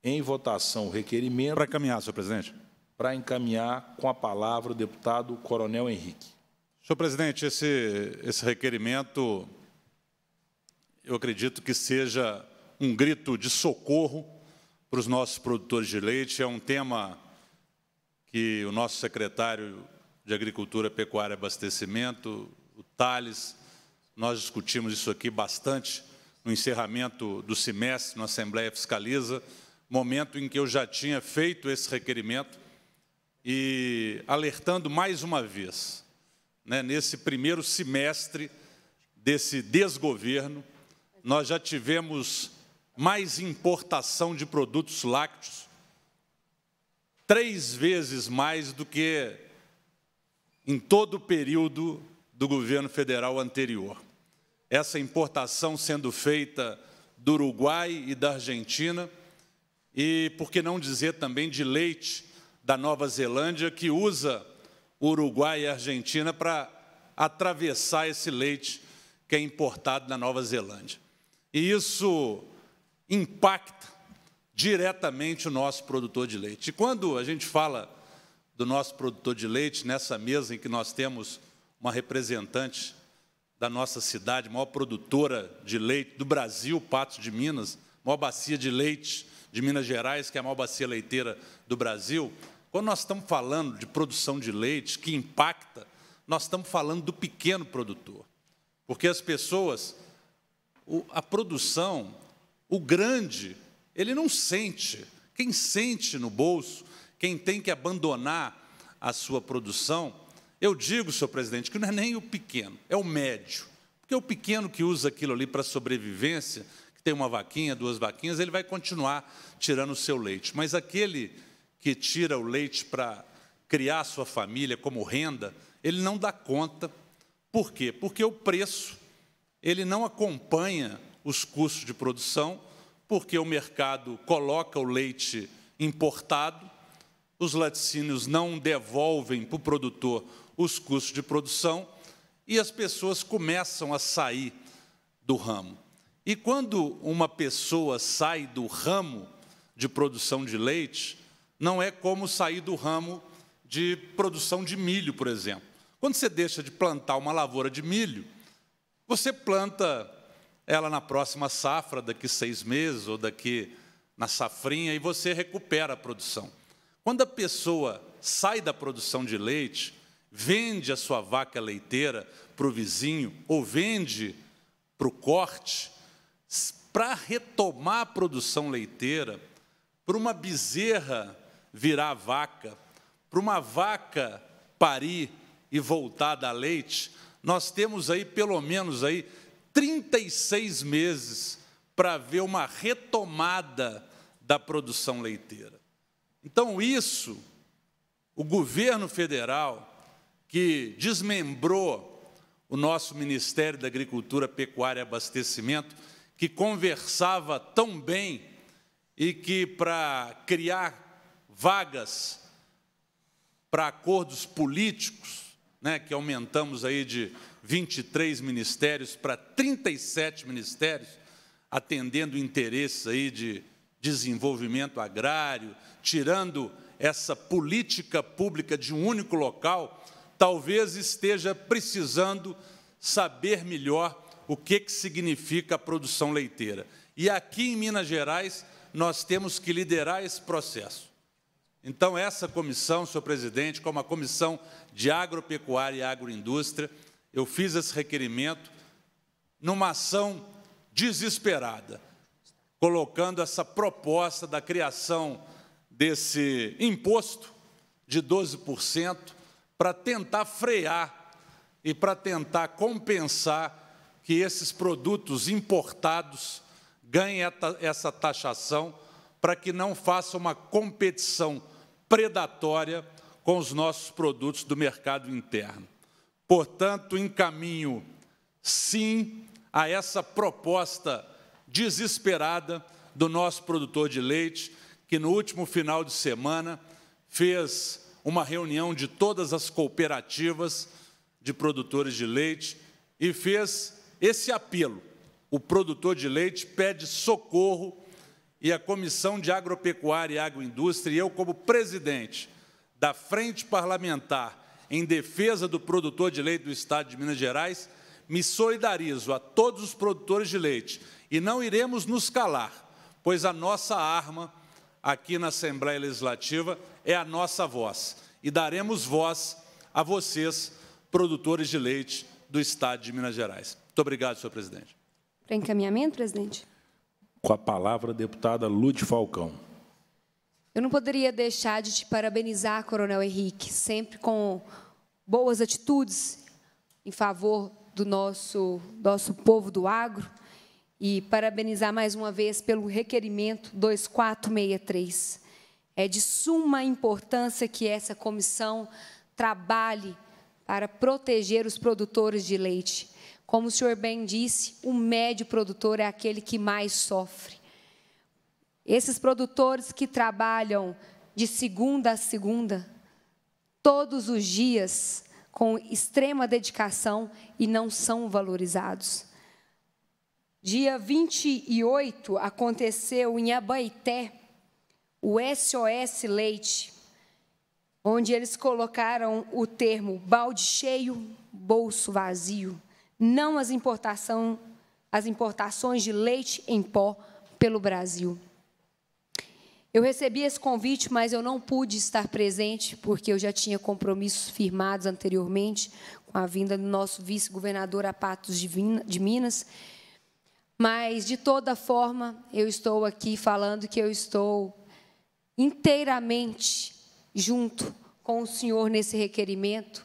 Em votação, requerimento. Para encaminhar, senhor presidente. Para encaminhar com a palavra o deputado Coronel Henrique. Senhor presidente, esse, esse requerimento, eu acredito que seja um grito de socorro para os nossos produtores de leite. É um tema que o nosso secretário de Agricultura, Pecuária e Abastecimento, o Thales. Nós discutimos isso aqui bastante no encerramento do semestre na Assembleia Fiscaliza, momento em que eu já tinha feito esse requerimento e alertando mais uma vez, né, nesse primeiro semestre desse desgoverno, nós já tivemos mais importação de produtos lácteos, três vezes mais do que em todo o período do governo federal anterior. Essa importação sendo feita do Uruguai e da Argentina, e por que não dizer também de leite da Nova Zelândia, que usa Uruguai e Argentina para atravessar esse leite que é importado da Nova Zelândia. E isso impacta diretamente o nosso produtor de leite. E quando a gente fala do nosso produtor de leite, nessa mesa em que nós temos uma representante da nossa cidade, maior produtora de leite do Brasil, Patos de Minas, maior bacia de leite de Minas Gerais, que é a maior bacia leiteira do Brasil. Quando nós estamos falando de produção de leite que impacta, nós estamos falando do pequeno produtor. Porque as pessoas, a produção, o grande, ele não sente. Quem sente no bolso quem tem que abandonar a sua produção, eu digo, senhor presidente, que não é nem o pequeno, é o médio. Porque o pequeno que usa aquilo ali para sobrevivência, que tem uma vaquinha, duas vaquinhas, ele vai continuar tirando o seu leite. Mas aquele que tira o leite para criar sua família como renda, ele não dá conta. Por quê? Porque o preço ele não acompanha os custos de produção, porque o mercado coloca o leite importado os laticínios não devolvem para o produtor os custos de produção e as pessoas começam a sair do ramo. E quando uma pessoa sai do ramo de produção de leite, não é como sair do ramo de produção de milho, por exemplo. Quando você deixa de plantar uma lavoura de milho, você planta ela na próxima safra, daqui seis meses ou daqui na safrinha, e você recupera a produção. Quando a pessoa sai da produção de leite, vende a sua vaca leiteira para o vizinho ou vende para o corte, para retomar a produção leiteira, para uma bezerra virar vaca, para uma vaca parir e voltar da leite, nós temos aí pelo menos aí 36 meses para ver uma retomada da produção leiteira. Então, isso, o governo federal, que desmembrou o nosso Ministério da Agricultura, Pecuária e Abastecimento, que conversava tão bem e que, para criar vagas para acordos políticos, né, que aumentamos aí de 23 ministérios para 37 ministérios, atendendo interesses aí de desenvolvimento agrário, tirando essa política pública de um único local, talvez esteja precisando saber melhor o que, que significa a produção leiteira. E aqui em Minas Gerais, nós temos que liderar esse processo. Então, essa comissão, senhor presidente, como a Comissão de Agropecuária e Agroindústria, eu fiz esse requerimento numa ação desesperada colocando essa proposta da criação desse imposto de 12% para tentar frear e para tentar compensar que esses produtos importados ganhem essa taxação para que não faça uma competição predatória com os nossos produtos do mercado interno. Portanto, encaminho sim a essa proposta desesperada do nosso produtor de leite, que no último final de semana fez uma reunião de todas as cooperativas de produtores de leite e fez esse apelo. O produtor de leite pede socorro e a Comissão de Agropecuária e Agroindústria, e eu, como presidente da Frente Parlamentar em Defesa do Produtor de Leite do Estado de Minas Gerais, me solidarizo a todos os produtores de leite e não iremos nos calar, pois a nossa arma aqui na Assembleia Legislativa é a nossa voz e daremos voz a vocês, produtores de leite do Estado de Minas Gerais. Muito obrigado, senhor presidente. Para encaminhamento, presidente. Com a palavra, a deputada Lute Falcão. Eu não poderia deixar de te parabenizar, Coronel Henrique, sempre com boas atitudes em favor do nosso, nosso povo do agro e parabenizar mais uma vez pelo requerimento 2463. É de suma importância que essa comissão trabalhe para proteger os produtores de leite. Como o senhor bem disse, o médio produtor é aquele que mais sofre. Esses produtores que trabalham de segunda a segunda, todos os dias, com extrema dedicação e não são valorizados. Dia 28 aconteceu em Abaité o SOS Leite, onde eles colocaram o termo balde cheio, bolso vazio, não as, importação, as importações de leite em pó pelo Brasil. Eu recebi esse convite, mas eu não pude estar presente, porque eu já tinha compromissos firmados anteriormente com a vinda do nosso vice-governador a Patos de Minas mas, de toda forma, eu estou aqui falando que eu estou inteiramente junto com o Senhor nesse requerimento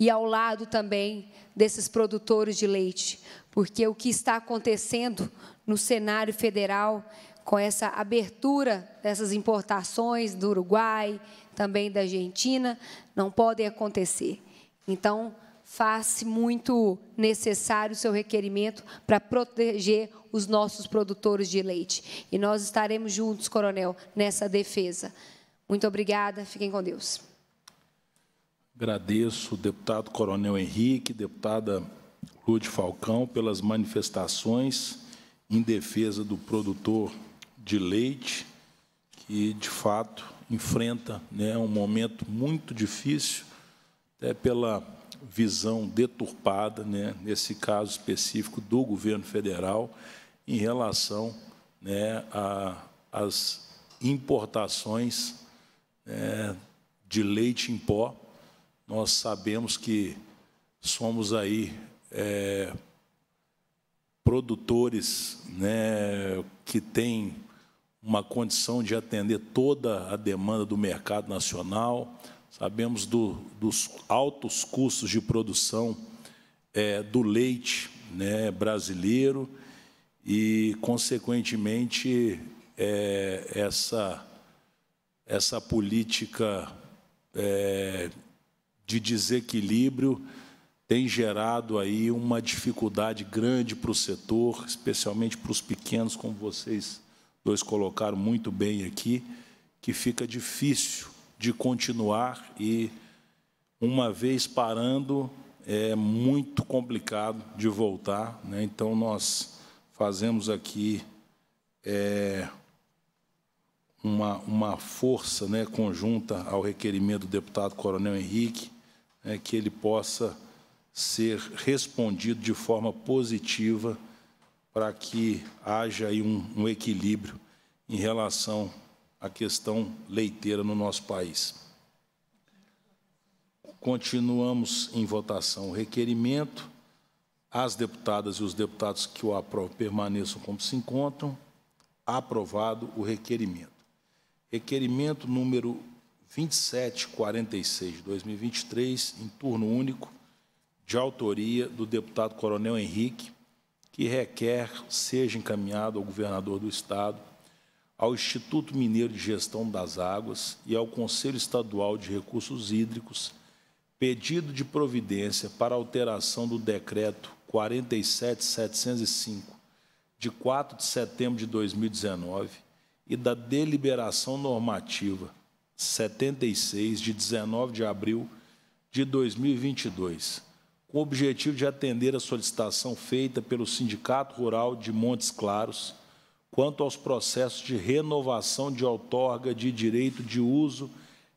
e ao lado também desses produtores de leite, porque o que está acontecendo no cenário federal com essa abertura dessas importações do Uruguai, também da Argentina, não podem acontecer. Então, faz-se muito necessário o seu requerimento para proteger os nossos produtores de leite. E nós estaremos juntos, coronel, nessa defesa. Muito obrigada, fiquem com Deus. Agradeço, deputado Coronel Henrique, deputada lúcia Falcão, pelas manifestações em defesa do produtor de leite, que, de fato, enfrenta né, um momento muito difícil, até pela visão deturpada, né, nesse caso específico do governo federal, em relação né, às importações né, de leite em pó. Nós sabemos que somos aí é, produtores né, que têm uma condição de atender toda a demanda do mercado nacional, Sabemos do, dos altos custos de produção é, do leite né, brasileiro e, consequentemente, é, essa, essa política é, de desequilíbrio tem gerado aí uma dificuldade grande para o setor, especialmente para os pequenos, como vocês dois colocaram muito bem aqui, que fica difícil de continuar e, uma vez parando, é muito complicado de voltar. Né? Então, nós fazemos aqui é, uma, uma força né, conjunta ao requerimento do deputado Coronel Henrique, é, que ele possa ser respondido de forma positiva para que haja aí um, um equilíbrio em relação a questão leiteira no nosso país. Continuamos em votação o requerimento. As deputadas e os deputados que o aprovam permaneçam como se encontram. Aprovado o requerimento. Requerimento número 2746 de 2023, em turno único, de autoria do deputado Coronel Henrique, que requer seja encaminhado ao governador do Estado ao Instituto Mineiro de Gestão das Águas e ao Conselho Estadual de Recursos Hídricos pedido de providência para alteração do decreto 47705 de 4 de setembro de 2019 e da deliberação normativa 76 de 19 de abril de 2022, com o objetivo de atender a solicitação feita pelo Sindicato Rural de Montes Claros quanto aos processos de renovação de outorga de direito de uso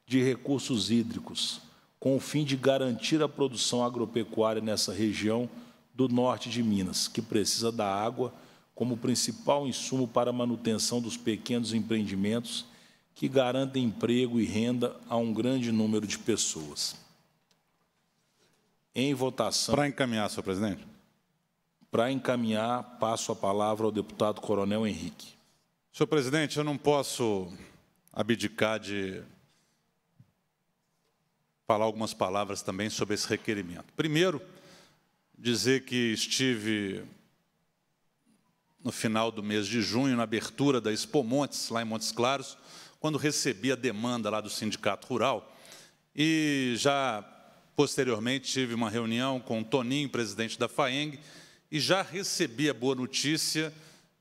de recursos hídricos, com o fim de garantir a produção agropecuária nessa região do norte de Minas, que precisa da água como principal insumo para a manutenção dos pequenos empreendimentos que garantem emprego e renda a um grande número de pessoas. Em votação. Para encaminhar, senhor presidente. Para encaminhar, passo a palavra ao deputado Coronel Henrique. Senhor presidente, eu não posso abdicar de falar algumas palavras também sobre esse requerimento. Primeiro, dizer que estive no final do mês de junho, na abertura da Expo Montes, lá em Montes Claros, quando recebi a demanda lá do Sindicato Rural, e já posteriormente tive uma reunião com o Toninho, presidente da FAENG, e já recebi a boa notícia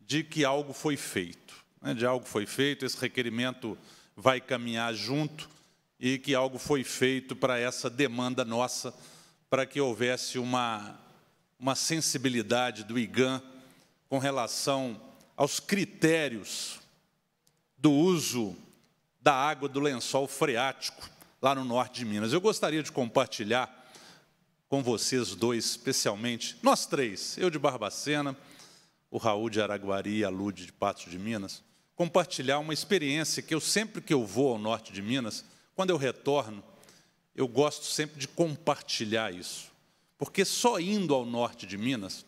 de que algo foi feito. Né? De algo foi feito, esse requerimento vai caminhar junto e que algo foi feito para essa demanda nossa, para que houvesse uma, uma sensibilidade do IGAN com relação aos critérios do uso da água do lençol freático lá no norte de Minas. Eu gostaria de compartilhar com vocês dois, especialmente, nós três, eu de Barbacena, o Raul de Araguari e a Lude de Patos de Minas, compartilhar uma experiência que eu sempre que eu vou ao norte de Minas, quando eu retorno, eu gosto sempre de compartilhar isso. Porque só indo ao norte de Minas,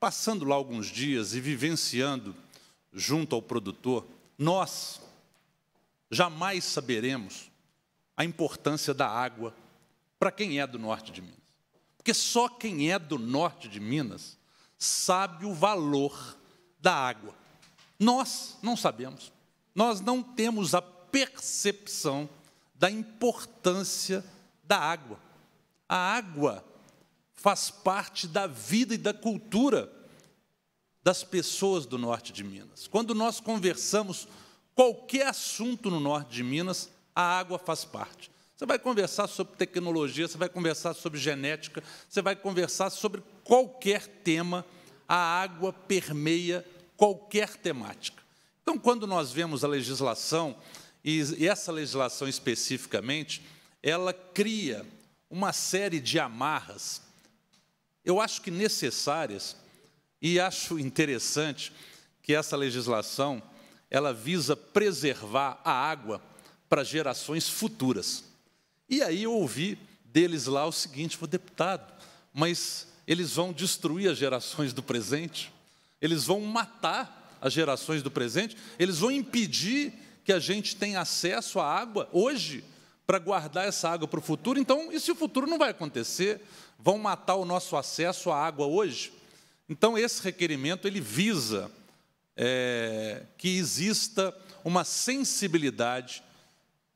passando lá alguns dias e vivenciando junto ao produtor, nós jamais saberemos a importância da água para quem é do norte de Minas. Porque só quem é do norte de Minas sabe o valor da água. Nós não sabemos. Nós não temos a percepção da importância da água. A água faz parte da vida e da cultura das pessoas do norte de Minas. Quando nós conversamos qualquer assunto no norte de Minas, a água faz parte. Você vai conversar sobre tecnologia, você vai conversar sobre genética, você vai conversar sobre qualquer tema, a água permeia qualquer temática. Então, quando nós vemos a legislação, e essa legislação especificamente, ela cria uma série de amarras, eu acho que necessárias, e acho interessante que essa legislação ela visa preservar a água para gerações futuras. E aí eu ouvi deles lá o seguinte: deputado, mas eles vão destruir as gerações do presente, eles vão matar as gerações do presente, eles vão impedir que a gente tenha acesso à água hoje para guardar essa água para o futuro. Então, e se o futuro não vai acontecer? Vão matar o nosso acesso à água hoje? Então, esse requerimento ele visa é, que exista uma sensibilidade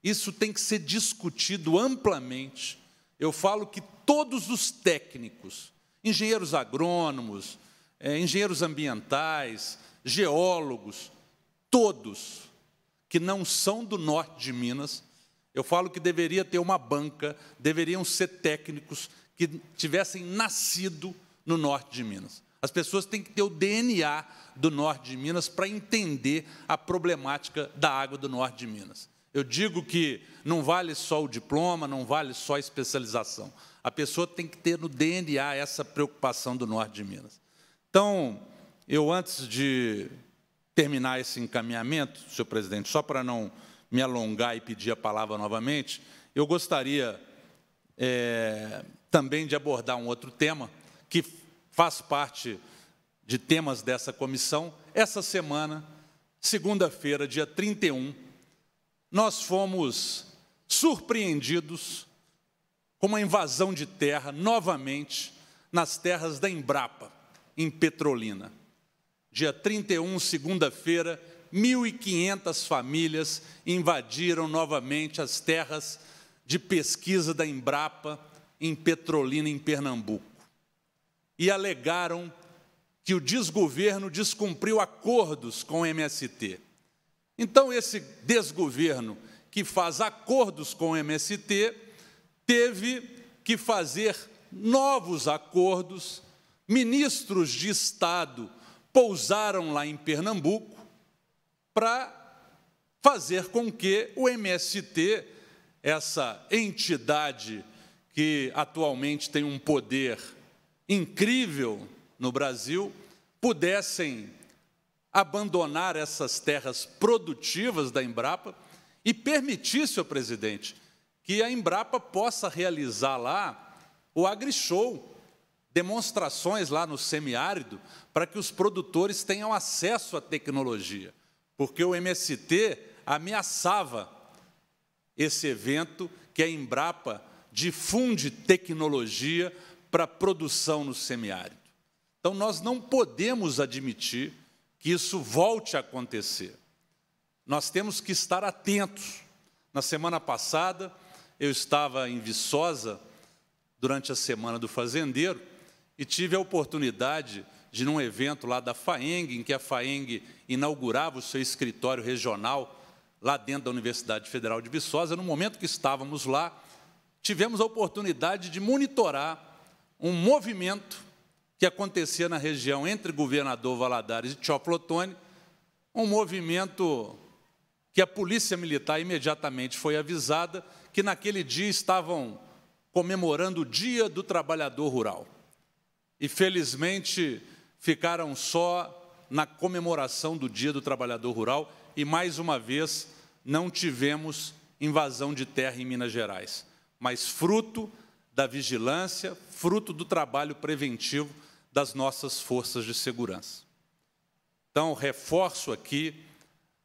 isso tem que ser discutido amplamente. Eu falo que todos os técnicos, engenheiros agrônomos, é, engenheiros ambientais, geólogos, todos que não são do norte de Minas, eu falo que deveria ter uma banca, deveriam ser técnicos que tivessem nascido no norte de Minas. As pessoas têm que ter o DNA do norte de Minas para entender a problemática da água do norte de Minas. Eu digo que não vale só o diploma, não vale só a especialização. A pessoa tem que ter no DNA essa preocupação do norte de Minas. Então, eu, antes de terminar esse encaminhamento, senhor presidente, só para não me alongar e pedir a palavra novamente, eu gostaria é, também de abordar um outro tema que faz parte de temas dessa comissão. Essa semana, segunda-feira, dia 31, nós fomos surpreendidos com uma invasão de terra novamente nas terras da Embrapa, em Petrolina. Dia 31, segunda-feira, 1.500 famílias invadiram novamente as terras de pesquisa da Embrapa em Petrolina, em Pernambuco, e alegaram que o desgoverno descumpriu acordos com o MST. Então, esse desgoverno que faz acordos com o MST teve que fazer novos acordos. Ministros de Estado pousaram lá em Pernambuco para fazer com que o MST, essa entidade que atualmente tem um poder incrível no Brasil, pudessem abandonar essas terras produtivas da Embrapa e permitisse senhor presidente que a Embrapa possa realizar lá o AgriShow, demonstrações lá no semiárido, para que os produtores tenham acesso à tecnologia, porque o MST ameaçava esse evento que a Embrapa difunde tecnologia para produção no semiárido. Então, nós não podemos admitir que isso volte a acontecer. Nós temos que estar atentos. Na semana passada, eu estava em Viçosa durante a semana do fazendeiro e tive a oportunidade de num evento lá da FAENG, em que a FAENG inaugurava o seu escritório regional lá dentro da Universidade Federal de Viçosa, no momento que estávamos lá, tivemos a oportunidade de monitorar um movimento que acontecia na região entre Governador Valadares e Tioplotone, um movimento que a polícia militar imediatamente foi avisada que naquele dia estavam comemorando o Dia do Trabalhador Rural. E felizmente ficaram só na comemoração do Dia do Trabalhador Rural e mais uma vez não tivemos invasão de terra em Minas Gerais, mas fruto da vigilância, fruto do trabalho preventivo das nossas forças de segurança. Então, reforço aqui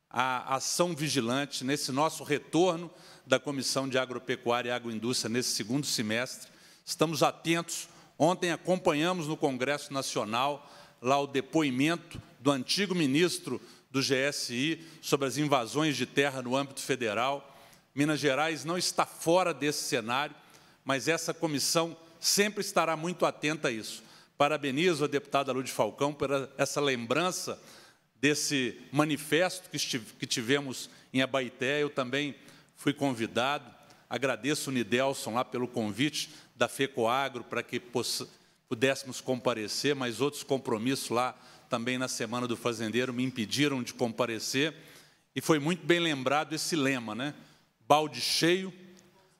a ação vigilante nesse nosso retorno da Comissão de Agropecuária e Agroindústria nesse segundo semestre. Estamos atentos. Ontem acompanhamos no Congresso Nacional lá o depoimento do antigo ministro do GSI sobre as invasões de terra no âmbito federal. Minas Gerais não está fora desse cenário, mas essa comissão sempre estará muito atenta a isso. Parabenizo a deputada Lúcia Falcão por essa lembrança desse manifesto que tivemos em Abaité. Eu também fui convidado. Agradeço o Nidelson lá pelo convite da FECOAGRO para que pudéssemos comparecer, mas outros compromissos lá também na Semana do Fazendeiro me impediram de comparecer. E foi muito bem lembrado esse lema, né? Balde cheio,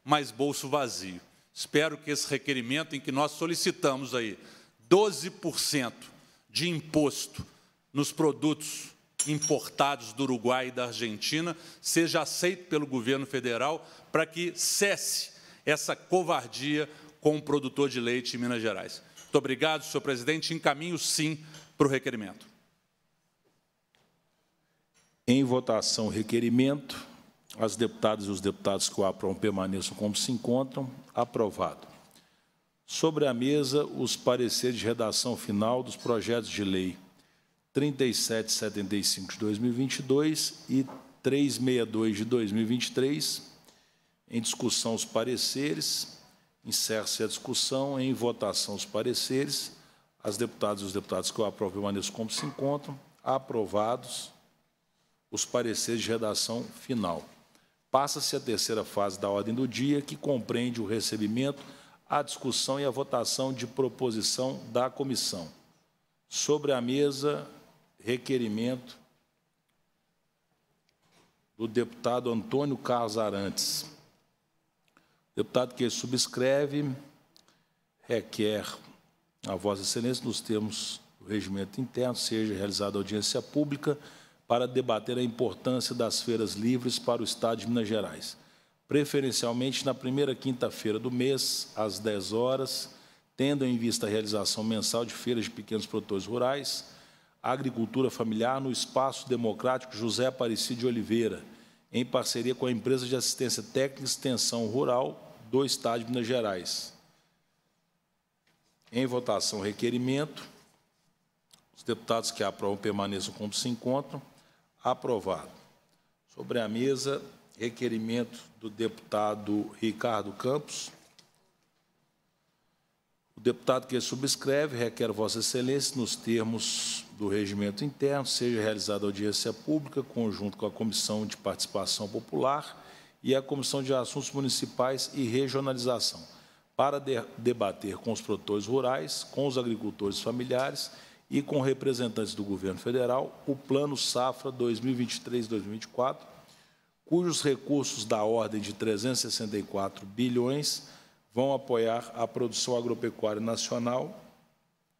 mas bolso vazio. Espero que esse requerimento em que nós solicitamos aí 12% de imposto nos produtos importados do Uruguai e da Argentina seja aceito pelo governo federal para que cesse essa covardia com o produtor de leite em Minas Gerais. Muito obrigado, senhor presidente. Encaminho sim para o requerimento. Em votação, requerimento. As deputadas e os deputados que o aprovam permaneçam como se encontram. Aprovado. Sobre a mesa, os pareceres de redação final dos projetos de lei 3775 de 2022 e 362 de 2023. Em discussão, os pareceres. Encerra-se a discussão. Em votação, os pareceres. As deputadas e os deputados que eu aprovo permaneçam como se encontram. Aprovados os pareceres de redação final. Passa-se a terceira fase da ordem do dia, que compreende o recebimento a discussão e a votação de proposição da comissão. Sobre a mesa, requerimento do deputado Antônio Carlos Arantes. O deputado que subscreve requer a Vossa Excelência, nos termos do regimento interno, seja realizada audiência pública para debater a importância das feiras livres para o Estado de Minas Gerais preferencialmente na primeira quinta-feira do mês, às 10 horas, tendo em vista a realização mensal de feiras de pequenos produtores rurais, agricultura familiar no Espaço Democrático José Aparecido de Oliveira, em parceria com a Empresa de Assistência Técnica e Extensão Rural do Estado de Minas Gerais. Em votação, requerimento. Os deputados que aprovam permaneçam como se encontram. Aprovado. Sobre a mesa, requerimento do deputado Ricardo Campos. O deputado que subscreve requer Vossa Excelência, nos termos do regimento interno, seja realizada audiência pública, conjunto com a Comissão de Participação Popular e a Comissão de Assuntos Municipais e Regionalização, para de debater com os produtores rurais, com os agricultores familiares e com representantes do governo federal o Plano Safra 2023-2024 cujos recursos da ordem de 364 bilhões vão apoiar a produção agropecuária nacional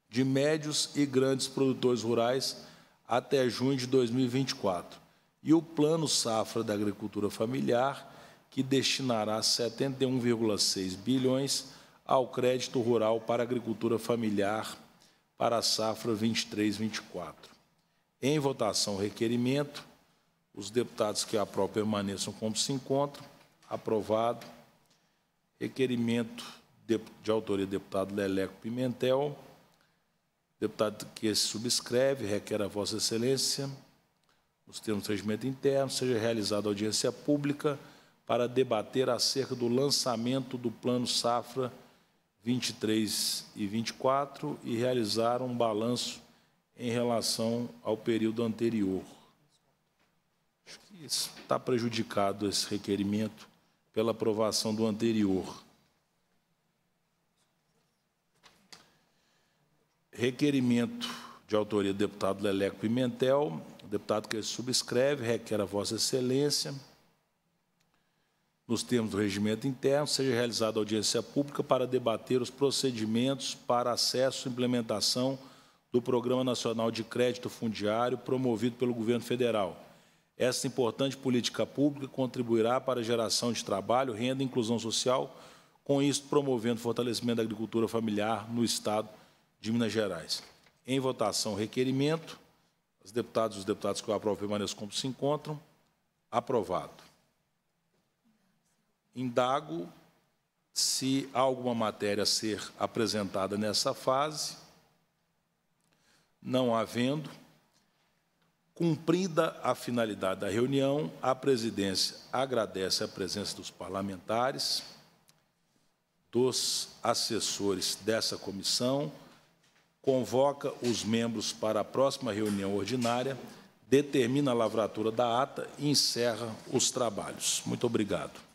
de médios e grandes produtores rurais até junho de 2024. E o Plano Safra da Agricultura Familiar, que destinará 71,6 bilhões ao crédito rural para a agricultura familiar para a safra 23/24. Em votação, requerimento os deputados que aprovam permaneçam como se encontram. Aprovado. Requerimento de, de autoria do deputado Leleco Pimentel. Deputado que se subscreve, requer a Vossa Excelência, nos termos do regimento interno, seja realizada audiência pública para debater acerca do lançamento do Plano Safra 23 e 24 e realizar um balanço em relação ao período anterior. Acho que está prejudicado esse requerimento pela aprovação do anterior. Requerimento de autoria do deputado Leleco Pimentel, o deputado que subscreve, requer a Vossa Excelência, nos termos do regimento interno, seja realizada audiência pública para debater os procedimentos para acesso e implementação do Programa Nacional de Crédito Fundiário promovido pelo Governo Federal essa importante política pública contribuirá para a geração de trabalho, renda e inclusão social, com isso promovendo o fortalecimento da agricultura familiar no Estado de Minas Gerais. Em votação, requerimento. os deputados, e os deputados que eu aprovo permaneçam como se encontram. Aprovado. Indago se há alguma matéria a ser apresentada nessa fase. Não havendo, Cumprida a finalidade da reunião, a presidência agradece a presença dos parlamentares, dos assessores dessa comissão, convoca os membros para a próxima reunião ordinária, determina a lavratura da ata e encerra os trabalhos. Muito obrigado.